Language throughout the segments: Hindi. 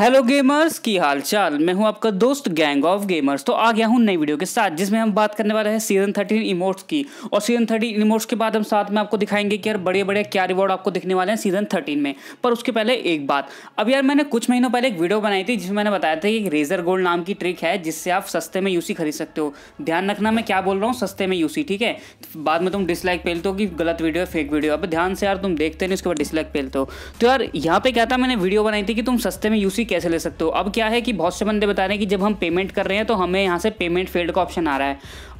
हेलो गेमर्स की हाल चाल मैं हूं आपका दोस्त गैंग ऑफ गेमर्स तो आ गया हूं नई वीडियो के साथ जिसमें हम बात करने वाले हैं सीजन थर्टीन इमोट्स की और सीजन थर्टीन इमोट्स के बाद हम साथ में आपको दिखाएंगे कि यार बड़े बड़े क्या रिवॉर्ड आपको दिखने वाले हैं सीजन थर्टीन में पर उसके पहले एक बात अब यार मैंने कुछ महीनों पहले एक वीडियो बनाई थी जिसमें मैंने बताया था कि रेजर गोल्ड नाम की ट्रिक है जिससे आप सस्ते में यूसी खरीद सकते हो ध्यान रखना मैं क्या बोल रहा हूँ सस्ते में यूसी ठीक है बाद में तुम डिसलाइक पेलते हो कि गलत वीडियो है फेक वीडियो अब ध्यान से यार तुम देखते नहीं उसके बाद डिसलाइक पेलते हो तो यार यहाँ पे क्या था मैंने वीडियो बनाई थी कि तुम सस्ते में यूसी कैसे ले सकते हो अब क्या है कि बहुत से बंदे बता रहे हैं कि जब हम पेमेंट कर रहे हैं तो हमें यहाँ से पेमेंट फेल्ड का ऑप्शन आ रहा है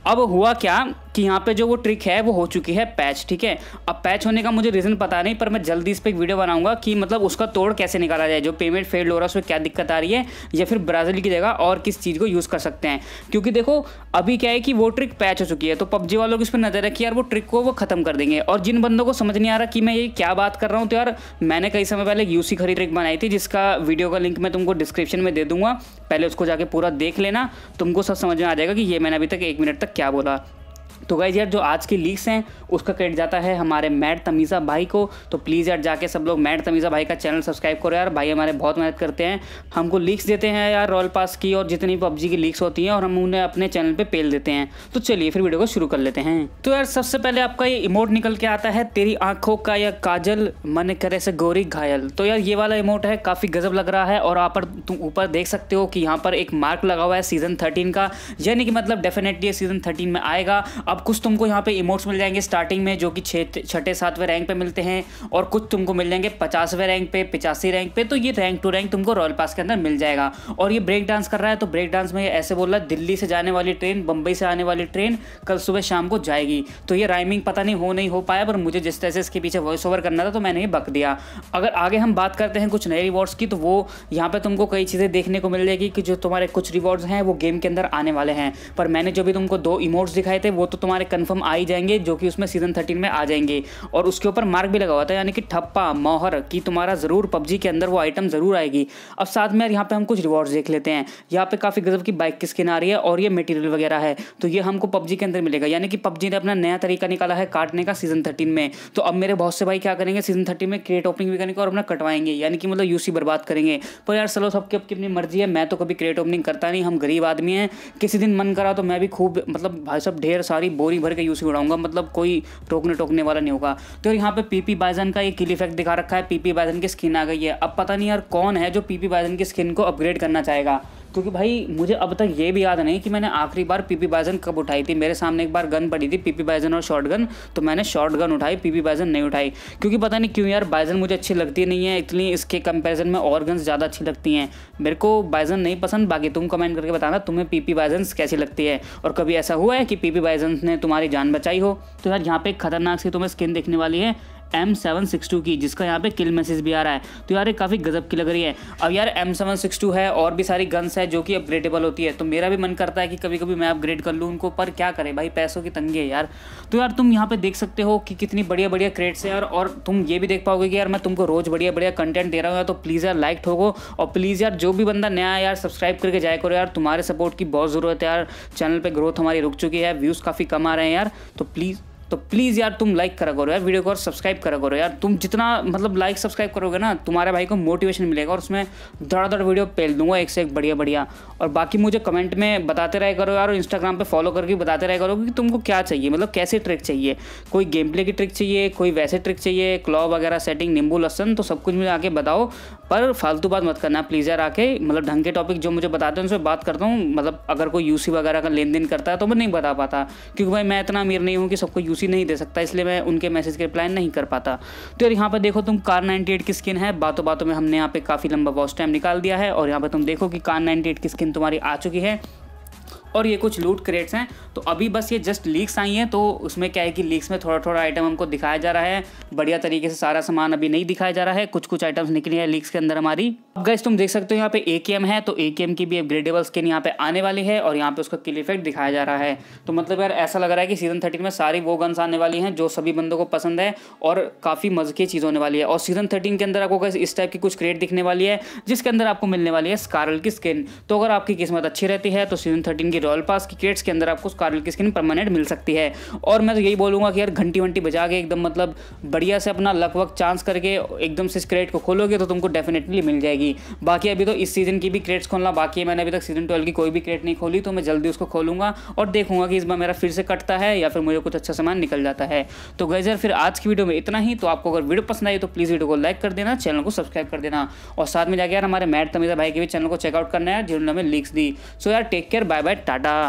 अब हुआ क्या कि यहाँ पे जो वो ट्रिक है वो हो चुकी है पैच ठीक है अब पैच होने का मुझे रीज़न पता नहीं पर मैं जल्दी इस पर एक वीडियो बनाऊंगा कि मतलब उसका तोड़ कैसे निकाला जाए जो पेमेंट फेल हो रहा है उसमें क्या दिक्कत आ रही है या फिर ब्राज़ील की जगह और किस चीज़ को यूज़ कर सकते हैं क्योंकि देखो अभी क्या है कि वो ट्रिक पैच हो चुकी है तो पबजी वालों की उस पर नज़र रखी यार वो ट्रिक को वो ख़त्म कर देंगे और जिन बंदों को समझ नहीं आ रहा कि मैं ये क्या बात कर रहा हूँ तो यार मैंने कई समय पहले यू सी खरी ट्रिक बनाई थी जिसका वीडियो का लिंक मैं तुमको डिस्क्रिप्शन में दे दूंगा पहले उसको जाके पूरा देख लेना तुमको सब समझ में आ जाएगा कि ये मैंने अभी तक एक मिनट तक क्या बोला तो गाइज यार जो आज की लीक्स हैं उसका क्रेडिट जाता है हमारे मैड तमीज़ा भाई को तो प्लीज़ यार जाके सब लोग मैड तमीज़ा भाई का चैनल सब्सक्राइब करो यार भाई हमारे बहुत मेहनत करते हैं हमको लीक्स देते हैं यार रॉयल पास की और जितनी पबजी की लीक्स होती हैं और हम उन्हें अपने चैनल पर पेल देते हैं तो चलिए फिर वीडियो को शुरू कर लेते हैं तो यार सबसे पहले आपका ये इमोट निकल के आता है तेरी आंखों का या काजल मन करे से गोरी घायल तो यार ये वाला इमोट है काफ़ी गजब लग रहा है और आप पर तुम ऊपर देख सकते हो कि यहाँ पर एक मार्क लगा हुआ है सीज़न थर्टीन का यानी कि मतलब डेफिनेटली सीज़न थर्टीन में आएगा अब कुछ तुमको यहाँ पे इमोट्स मिल जाएंगे स्टार्टिंग में जो कि छठे सातवें रैंक पे मिलते हैं और कुछ तुमको मिल जाएंगे पचासवें रैंक पे पिचासी रैंक पे तो ये रैंक टू रैंक तुमको रॉयल पास के अंदर मिल जाएगा और ये ब्रेक डांस कर रहा है तो ब्रेक डांस में ऐसे बोल रहा है दिल्ली से जाने वाली ट्रेन बम्बई से आने वाली ट्रेन कल सुबह शाम को जाएगी तो ये राइमिंग पता नहीं हो नहीं हो पाया पर मुझे जिस तरह से इसके पीछे वॉइस ओवर करना था तो मैंने ये बक दिया अगर आगे हम बात करते हैं कुछ नए रिवॉर्ड्स की तो वो यहाँ पर तुमको कई चीज़ें देखने को मिल जाएगी कि जो तुम्हारे कुछ रिवॉर्ड्स हैं वो गेम के अंदर आने वाले हैं पर मैंने जो भी तुमको दो इमोट्स दिखाए थे वो तो तुम्हारे कन्फर्म आ ही जाएंगे जो कि उसमें सीजन थर्टीन में आ जाएंगे और उसके ऊपर मार्क भी लगा हुआ था यानी कि ठप्पा मोहर कि तुम्हारा ज़रूर पबजी के अंदर वो आइटम ज़रूर आएगी अब साथ में यहाँ पर हम कुछ रिवॉर्ड्स देख लेते हैं यहाँ पर काफ़ी गजब की बाइक की स्किन आ रही है और ये मटेरियल वगैरह है तो ये हमको पबजी के अंदर मिलेगा यानी कि पबजी ने अपना नया तरीका निकाला है काटने का सीजन थर्टीन में तो अब मेरे बहुत से भाई क्या करेंगे सीजन थर्टीन में क्रिएट ओपनिंग भी करेंगे और अपना कटवाएंगे यानी कि मतलब यूसी बर्बाद करेंगे पर यार सलो सबकी अपनी अपनी मर्जी है मैं तो कभी क्रिएट ओपनिंग करता नहीं हम गरीब आदमी हैं किसी दिन मन करा तो मैं भी खूब मतलब भाई साहब ढेर सारी भाई बोरी भर के यूसी उड़ाऊंगा मतलब कोई टोकने टोकने वाला नहीं होगा तो यहाँ पे पीपी बाइजन का एक किल इफेक्ट दिखा रखा है पीपी बाइजन की स्किन आ गई है अब पता नहीं यार कौन है जो पीपी बाइजन की स्किन को अपग्रेड करना चाहेगा क्योंकि भाई मुझे अब तक ये भी याद नहीं कि मैंने आखिरी बार पीपी बाइजन कब उठाई थी मेरे सामने एक बार गन पड़ी थी पीपी बाइजन और शॉर्ट गन तो मैंने शॉर्ट गन उठाई पीपी बाइजन नहीं उठाई क्योंकि पता नहीं क्यों यार बाइजन मुझे अच्छी लगती नहीं है इतनी इसके कंपेरिजन में और गन्स ज़्यादा अच्छी लगती हैं मेरे को बाइजन नहीं पसंद बाकी तुम कमेंट करके बताना तुम्हें पीपी बाइजन कैसी लगती है और कभी ऐसा हुआ है कि पीपी बाइजन ने तुम्हारी जान बचाई हो तो यार यहाँ पे एक खतरनाक सी तुम्हें स्किन देखने वाली है एम सेवन सिक्स टू की जिसका यहाँ पे किल मैसेज भी आ रहा है तो यार ये काफ़ी गजब की लग रही है अब यार एम सेवन सिक्स टू है और भी सारी गन्स है जो कि अपग्रेडेबल होती है तो मेरा भी मन करता है कि कभी कभी मैं अपग्रेड कर लूँ उनको पर क्या करें भाई पैसों की तंगी है यार तो यार तुम यहाँ पर देख सकते हो कि कितनी बढ़िया बढ़िया क्रेट्स है यार और तुम ये भी देख पाओगे कि यार मैं तुमको रोज़ बढ़िया बढ़िया कंटेंट दे रहा हूँ तो प्लीज़ यार लाइक ठोको और प्लीज़ यार जो भी बंदा नया यार सब्सक्राइब करके जाए करो यार तुम्हारे सपोर्ट की बहुत ज़रूरत है यार चैनल पर ग्रोथ हमारी रुक चुकी है व्यूज़ काफ़ी कम आ रहे हैं यार तो प्लीज़ तो प्लीज़ यार तुम लाइक करा करो यार वीडियो को और सब्सक्राइब करा करो यार तुम जितना मतलब लाइक सब्सक्राइब करोगे ना तुम्हारे भाई को मोटिवेशन मिलेगा और उसमें दड़ा धड़ वीडियो पेल दूंगा एक से एक बढ़िया बढ़िया और बाकी मुझे कमेंट में बताते रहे करो यार और इंस्टाग्राम पर फॉलो करके बताते रहे करो कि तुमको क्या चाहिए मतलब कैसे ट्रिक चाहिए कोई गेम प्ले की ट्रिक चाहिए कोई वैसे ट्रिक चाहिए क्लॉ वगैरह सेटिंग नींबू लहसन तो सब कुछ मुझे आके बताओ पर फालतू बात मत करना प्लीज़ यार आके मतलब ढंग के टॉपिक जो मुझे बताते हैं उनसे बात करता हूँ मतलब अगर कोई यूसी वगैरह का लेन देन करता है तो मैं नहीं बता पाता क्योंकि भाई मैं इतना अमीर नहीं हूँ कि सबको यूसी नहीं दे सकता इसलिए मैं उनके मैसेज के रिप्लाई नहीं कर पाता तो यार यहाँ पर देखो तुम कार नाइनटी की स्किन है बातों बातों में हमने यहाँ पे काफ़ी लंबा वॉच टाइम निकाल दिया है और यहाँ पर तुम देखो कि कार नाइनटी की स्किन तुम्हारी आ चुकी है और ये कुछ लूट क्रेट्स हैं तो अभी बस ये जस्ट लीक्स आई हैं तो उसमें क्या है कि लीक्स में थोड़ा थोड़ा आइटम हमको दिखाया जा रहा है बढ़िया तरीके से सारा सामान अभी नहीं दिखाया जा रहा है कुछ कुछ आइटम्स निकली हैं लीक्स के अंदर हमारी अब गैस तुम देख सकते हो यहाँ पे ए है तो ए की भी अपग्रेडेबल स्किन यहाँ पे आने वाली है और यहाँ पे उसका किल इफेक्ट दिखाया जा रहा है तो मतलब यार ऐसा लग रहा है कि सीजन थर्टीन में सारी वो गन्स आने वाली हैं जो सभी बंदों को पसंद है और काफ़ी मज़े की चीज़ होने वाली है और सीजन थर्टीन के अंदर आपको गैस इस टाइप की कुछ क्रेट दिखने वाली है जिसके अंदर आपको मिलने वाली है स्कारल की स्किन तो अगर आपकी किस्मत अच्छी रहती है तो सीजन थर्टीन की रॉयल पास की क्रेट्स के अंदर आपको स्कारल की स्किन परमानेंट मिल सकती है और मैं तो यही बोलूँगा कि यार घंटी वंटी बजा के एकदम मतलब बढ़िया से अपना लक वक चांस करके एकदम से इस क्रेट को खोलोगे तो तुमको डेफिनेटली मिल जाएगी की बाकी अभी तो इस सीज़न की भी क्रेट्स खोलना बाकी है मैंने अभी तक सीज़न ट्वेल्व की कोई भी क्रेट नहीं खोली तो मैं जल्दी उसको खोलूँगा और देखूँगा कि इस बार मेरा फिर से कटता है या फिर मुझे कुछ अच्छा सामान निकल जाता है तो गैजर फिर आज की वीडियो में इतना ही तो आपको अगर वीडियो पसंद आई तो प्लीज़ वीडियो को लाइक कर देना चैनल को सब्सक्राइब कर देना और साथ में जाकर यार हमारे मैट तमीज़ा भाई के भी चैनल को चेकआउट करना है जिन्होंने हमें लिंक्स दी सो यार take care bye bye Tata